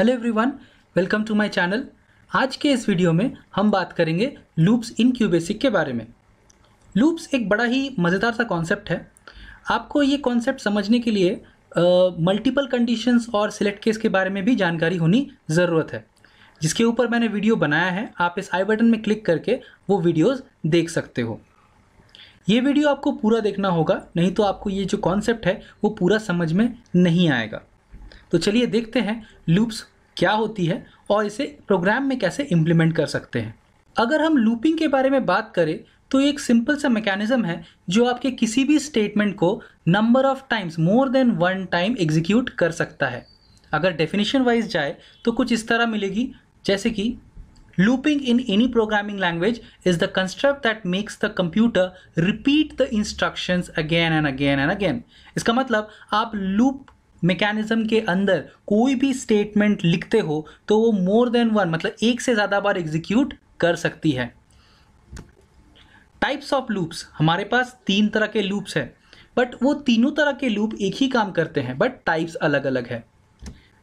hello everyone welcome to my channel आज के इस वीडियो में हम बात करेंगे लूप्स इन क्यूबेसिक के बारे में लूप्स एक बड़ा ही मज़ेदार सा कॉन्सेप्ट है आपको ये कॉन्सेप्ट समझने के लिए मल्टीपल uh, कंडीशंस और सिलेक्ट केस के बारे में भी जानकारी होनी ज़रूरत है जिसके ऊपर मैंने वीडियो बनाया है आप इस आई बटन में क्लिक करके वो वीडियोज़ देख सकते हो ये वीडियो आपको पूरा देखना होगा नहीं तो आपको ये जो कॉन्सेप्ट है वो पूरा समझ में नहीं आएगा तो चलिए देखते हैं लूप्स क्या होती है और इसे प्रोग्राम में कैसे इम्प्लीमेंट कर सकते हैं अगर हम लूपिंग के बारे में बात करें तो एक सिंपल सा मैकेनिज्म है जो आपके किसी भी स्टेटमेंट को number of times more than one time execute कर सकता है अगर डेफिनेशन वाइज जाए तो कुछ इस तरह मिलेगी जैसे कि looping in any programming language is the construct that makes the computer repeat the instructions again and again and again इसका मतलब आप लूप मैकेनिज़्म के अंदर कोई भी स्टेटमेंट लिखते हो तो वो मोर देन वन मतलब एक से ज़्यादा बार एग्जीक्यूट कर सकती है टाइप्स ऑफ लूप्स हमारे पास तीन तरह के लूप्स हैं बट वो तीनों तरह के लूप एक ही काम करते हैं बट टाइप्स अलग अलग है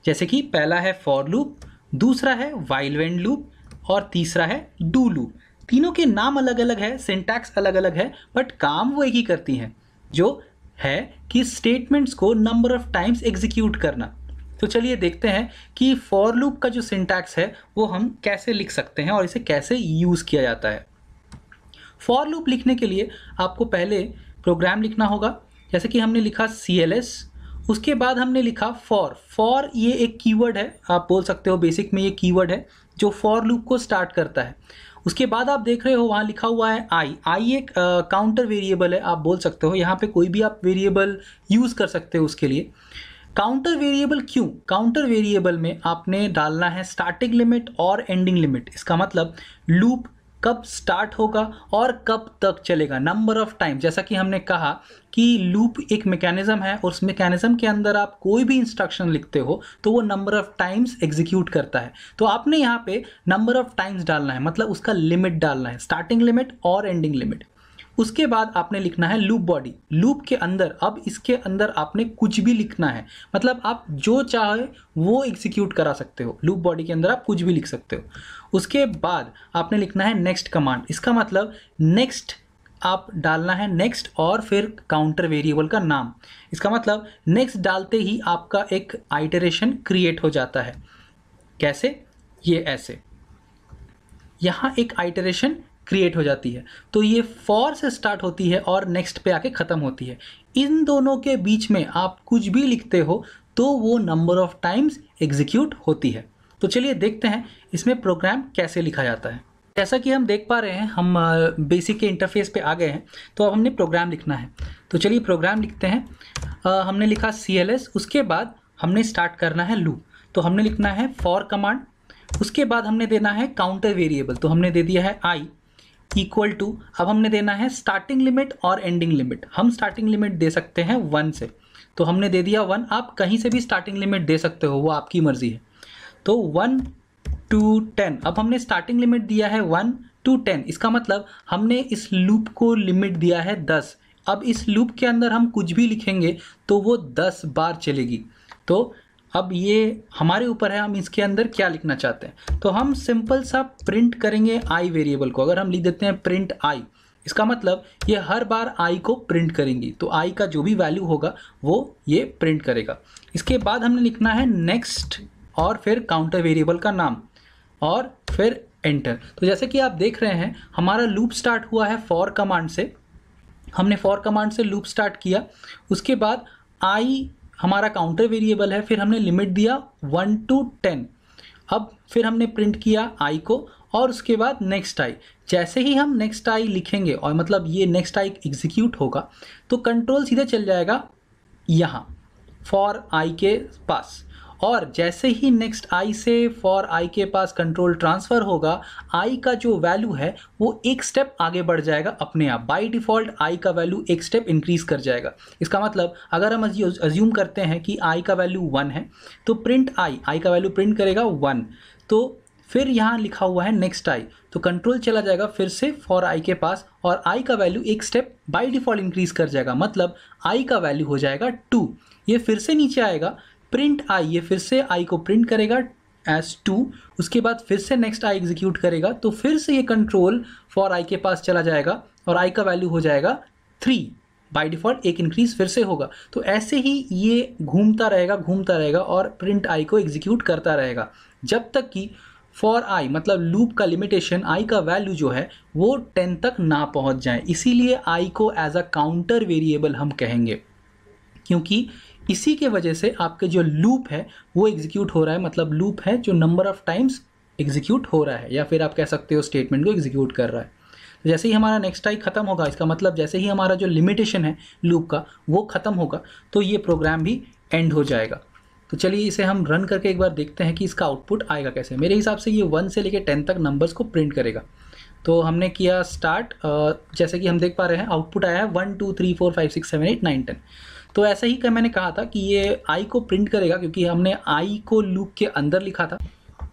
जैसे कि पहला है फॉर लूप दूसरा है वाइल वेंड लूप और तीसरा है डू लूप तीनों के नाम अलग अलग है सिंटैक्स अलग अलग है बट काम वो एक ही करती हैं जो है कि स्टेटमेंट्स को नंबर ऑफ टाइम्स एग्जीक्यूट करना तो चलिए देखते हैं कि फॉर लूप का जो सिंटैक्स है वो हम कैसे लिख सकते हैं और इसे कैसे यूज़ किया जाता है फॉर लूप लिखने के लिए आपको पहले प्रोग्राम लिखना होगा जैसे कि हमने लिखा सी एल एस उसके बाद हमने लिखा फॉर फॉर ये एक कीवर्ड है आप बोल सकते हो बेसिक में ये कीवर्ड है जो फॉर लूप को स्टार्ट करता है उसके बाद आप देख रहे हो वहाँ लिखा हुआ है आई आई एक काउंटर वेरिएबल है आप बोल सकते हो यहाँ पे कोई भी आप वेरिएबल यूज़ कर सकते हो उसके लिए काउंटर वेरिएबल क्यों काउंटर वेरिएबल में आपने डालना है स्टार्टिंग लिमिट और एंडिंग लिमिट इसका मतलब लूप कब स्टार्ट होगा और कब तक चलेगा नंबर ऑफ टाइम जैसा कि हमने कहा कि लूप एक मैकेनिज्म है और उस मैकेनिज्म के अंदर आप कोई भी इंस्ट्रक्शन लिखते हो तो वो नंबर ऑफ टाइम्स एग्जीक्यूट करता है तो आपने यहाँ पे नंबर ऑफ टाइम्स डालना है मतलब उसका लिमिट डालना है स्टार्टिंग लिमिट और एंडिंग लिमिट उसके बाद आपने लिखना है लूप बॉडी लूप के अंदर अब इसके अंदर आपने कुछ भी लिखना है मतलब आप जो चाहे वो एग्जीक्यूट करा सकते हो लूप बॉडी के अंदर आप कुछ भी लिख सकते हो उसके बाद आपने लिखना है नेक्स्ट कमांड इसका मतलब नेक्स्ट आप डालना है नेक्स्ट और फिर काउंटर वेरिएबल का नाम इसका मतलब नेक्स्ट डालते ही आपका एक आइटरेशन क्रिएट हो जाता है कैसे ये ऐसे यहाँ एक आइटरेशन क्रिएट हो जाती है तो ये फॉर से स्टार्ट होती है और नेक्स्ट पे आके ख़त्म होती है इन दोनों के बीच में आप कुछ भी लिखते हो तो वो नंबर ऑफ टाइम्स एग्जीक्यूट होती है तो चलिए देखते हैं इसमें प्रोग्राम कैसे लिखा जाता है जैसा कि हम देख पा रहे हैं हम बेसिक uh, के इंटरफेस पे आ गए हैं तो अब हमने प्रोग्राम लिखना है तो चलिए प्रोग्राम लिखते हैं आ, हमने लिखा सी उसके बाद हमने स्टार्ट करना है लूप तो हमने लिखना है फॉर कमांड उसके बाद हमने देना है काउंटर वेरिएबल तो हमने दे दिया है आई इक्वल टू अब हमने देना है स्टार्टिंग लिमिट और एंडिंग लिमिट हम स्टार्टिंग लिमिट दे सकते हैं वन से तो हमने दे दिया वन आप कहीं से भी स्टार्टिंग लिमिट दे सकते हो वो आपकी मर्जी है तो वन टू टेन अब हमने स्टार्टिंग लिमिट दिया है वन टू टेन इसका मतलब हमने इस लूप को लिमिट दिया है दस अब इस लूप के अंदर हम कुछ भी लिखेंगे तो वो दस बार चलेगी तो अब ये हमारे ऊपर है हम इसके अंदर क्या लिखना चाहते हैं तो हम सिंपल सा प्रिंट करेंगे आई वेरिएबल को अगर हम लिख देते हैं प्रिंट आई इसका मतलब ये हर बार आई को प्रिंट करेंगी तो आई का जो भी वैल्यू होगा वो ये प्रिंट करेगा इसके बाद हमने लिखना है नेक्स्ट और फिर काउंटर वेरिएबल का नाम और फिर एंटर तो जैसे कि आप देख रहे हैं हमारा लूप स्टार्ट हुआ है फॉर कमांड से हमने फॉर कमांड से लूप स्टार्ट किया उसके बाद आई हमारा काउंटर वेरिएबल है फिर हमने लिमिट दिया वन टू टेन अब फिर हमने प्रिंट किया आई को और उसके बाद नेक्स्ट आई जैसे ही हम नेक्स्ट आई लिखेंगे और मतलब ये नेक्स्ट आई एग्जीक्यूट होगा तो कंट्रोल सीधा चल जाएगा यहाँ फॉर आई के पास और जैसे ही नेक्स्ट आई से फॉर आई के पास कंट्रोल ट्रांसफ़र होगा आई का जो वैल्यू है वो एक स्टेप आगे बढ़ जाएगा अपने आप बाई डिफ़ॉल्ट आई का वैल्यू एक स्टेप इंक्रीज़ कर जाएगा इसका मतलब अगर हम अज्यूम करते हैं कि आई का वैल्यू वन है तो प्रिंट आई आई का वैल्यू प्रिंट करेगा वन तो फिर यहाँ लिखा हुआ है नेक्स्ट आई तो कंट्रोल चला जाएगा फिर से फॉर आई के पास और आई का वैल्यू एक स्टेप बाय डिफ़ॉल्ट इंक्रीज़ कर जाएगा मतलब आई का वैल्यू हो जाएगा टू ये फिर से नीचे आएगा प्रिंट आई ये फिर से आई को प्रिंट करेगा एस टू उसके बाद फिर से नेक्स्ट आई एग्जीक्यूट करेगा तो फिर से ये कंट्रोल फॉर आई के पास चला जाएगा और आई का वैल्यू हो जाएगा थ्री बाई डिफॉल्ट एक इंक्रीज फिर से होगा तो ऐसे ही ये घूमता रहेगा घूमता रहेगा और प्रिंट आई को एग्जीक्यूट करता रहेगा जब तक कि फॉर आई मतलब लूप का लिमिटेशन आई का वैल्यू जो है वो टेन तक ना पहुंच जाए इसीलिए आई को एज अ काउंटर वेरिएबल हम कहेंगे क्योंकि इसी के वजह से आपके जो लूप है वो एग्जीक्यूट हो रहा है मतलब लूप है जो नंबर ऑफ टाइम्स एग्जीक्यूट हो रहा है या फिर आप कह सकते हो स्टेटमेंट को एग्जीक्यूट कर रहा है तो जैसे ही हमारा नेक्स्ट टाइम ख़त्म होगा इसका मतलब जैसे ही हमारा जो लिमिटेशन है लूप का वो ख़त्म होगा तो ये प्रोग्राम भी एंड हो जाएगा तो चलिए इसे हम रन करके एक बार देखते हैं कि इसका आउटपुट आएगा कैसे मेरे हिसाब से ये वन से लेकर टेन तक नंबर्स को प्रिंट करेगा तो हमने किया स्टार्ट जैसे कि हम देख पा रहे हैं आउटपुट आया है one two three four five six seven eight nine ten तो ऐसा ही का मैंने कहा था कि ये आई को प्रिंट करेगा क्योंकि हमने आई को लूप के अंदर लिखा था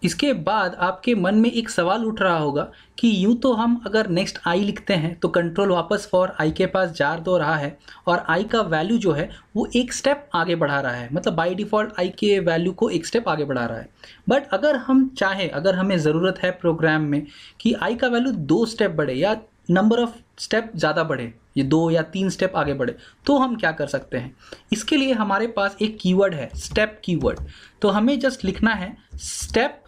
इसके बाद आपके मन में एक सवाल उठ रहा होगा कि यूँ तो हम अगर नेक्स्ट आई लिखते हैं तो कंट्रोल वापस फॉर आई के पास जार दो तो रहा है और आई का वैल्यू जो है वो एक स्टेप आगे बढ़ा रहा है मतलब बाय डिफ़ॉल्ट आई के वैल्यू को एक स्टेप आगे बढ़ा रहा है बट अगर हम चाहें अगर हमें ज़रूरत है प्रोग्राम में कि आई का वैल्यू दो स्टेप बढ़े या नंबर ऑफ़ स्टेप ज़्यादा बढ़े ये दो या तीन स्टेप आगे बढ़े तो हम क्या कर सकते हैं इसके लिए हमारे पास एक कीवर्ड है स्टेप कीवर्ड तो हमें जस्ट लिखना है स्टेप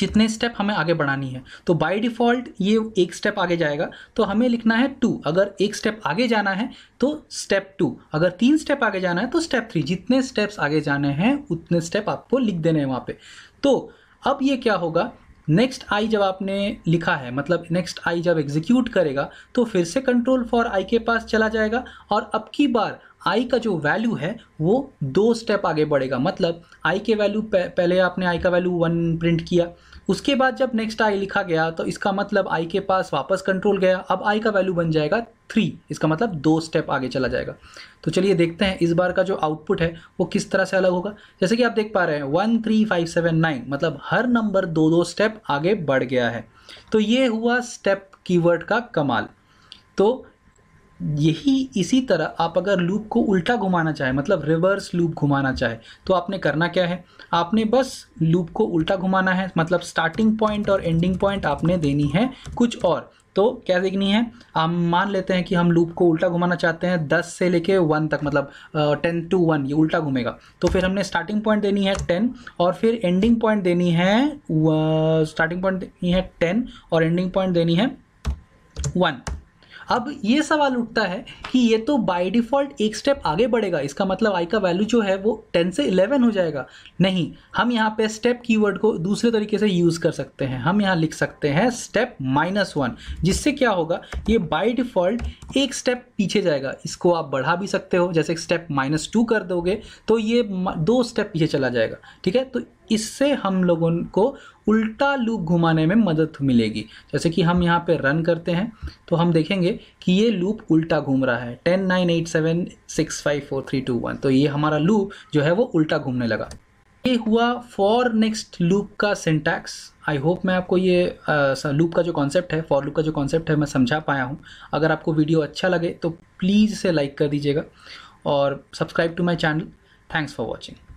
जितने स्टेप हमें आगे बढ़ानी है तो बाय डिफ़ॉल्ट ये एक स्टेप आगे जाएगा तो हमें लिखना है टू अगर एक स्टेप आगे जाना है तो स्टेप टू अगर तीन स्टेप आगे जाना है तो स्टेप थ्री जितने स्टेप्स आगे जाने हैं उतने स्टेप आपको लिख देने हैं वहाँ पर तो अब ये क्या होगा नेक्स्ट आई जब आपने लिखा है मतलब नेक्स्ट आई जब एग्जीक्यूट करेगा तो फिर से कंट्रोल फॉर आई के पास चला जाएगा और अब की बार आई का जो वैल्यू है वो दो स्टेप आगे बढ़ेगा मतलब आई के वैल्यू पहले आपने आई का वैल्यू वन प्रिंट किया उसके बाद जब नेक्स्ट आई लिखा गया तो इसका मतलब आई के पास वापस कंट्रोल गया अब आई का वैल्यू बन जाएगा थ्री इसका मतलब दो स्टेप आगे चला जाएगा तो चलिए देखते हैं इस बार का जो आउटपुट है वो किस तरह से अलग होगा जैसे कि आप देख पा रहे हैं one three five seven nine मतलब हर नंबर दो दो स्टेप आगे बढ़ गया है तो ये हुआ स्टेप कीवर्ड का कमाल तो यही इसी तरह आप अगर लूप को उल्टा घुमाना चाहे मतलब रिवर्स लूप घुमाना चाहे तो आपने करना क्या है आपने बस लूप को उल्टा घुमाना है मतलब स्टार्टिंग पॉइंट और एंडिंग पॉइंट आपने देनी है कुछ और तो क्या देखनी है हम मान लेते हैं कि हम लूप को उल्टा घुमाना चाहते हैं दस से लेके वन तक मतलब टेन टू वन ये उल्टा घूमेगा तो फिर हमने स्टार्टिंग पॉइंट देनी है टेन और फिर एंडिंग पॉइंट देनी है स्टार्टिंग पॉइंट देनी है टेन और एंडिंग पॉइंट देनी है वन अब ये सवाल उठता है कि ये तो बाय डिफ़ॉल्ट एक स्टेप आगे बढ़ेगा इसका मतलब आई का वैल्यू जो है वो टेन से इलेवन हो जाएगा नहीं हम यहाँ पे स्टेप कीवर्ड को दूसरे तरीके से यूज़ कर सकते हैं हम यहाँ लिख सकते हैं स्टेप माइनस वन जिससे क्या होगा ये बाय डिफ़ॉल्ट एक स्टेप पीछे जाएगा इसको आप बढ़ा भी सकते हो जैसे स्टेप माइनस टू कर दोगे तो ये दो स्टेप पीछे चला जाएगा ठीक है तो इससे हम लोगों को उल्टा लूप घुमाने में मदद मिलेगी जैसे कि हम यहाँ पे रन करते हैं तो हम देखेंगे कि ये लूप उल्टा घूम रहा है ten nine eight seven six five four three two one तो ये हमारा लूप जो है वो उल्टा घूमने लगा ये हुआ फॉर नेक्स्ट लूप का सिंटैक्स आई होप मैं आपको ये लूप का जो कॉन्सेप्ट है फॉर लूप का जो कॉन्सेप्ट है मैं समझा पाया हूँ अगर आपको वीडियो अच्छा लगे तो प्लीज़ इसे लाइक कर दीजिएगा और subscribe to my channel thanks for watching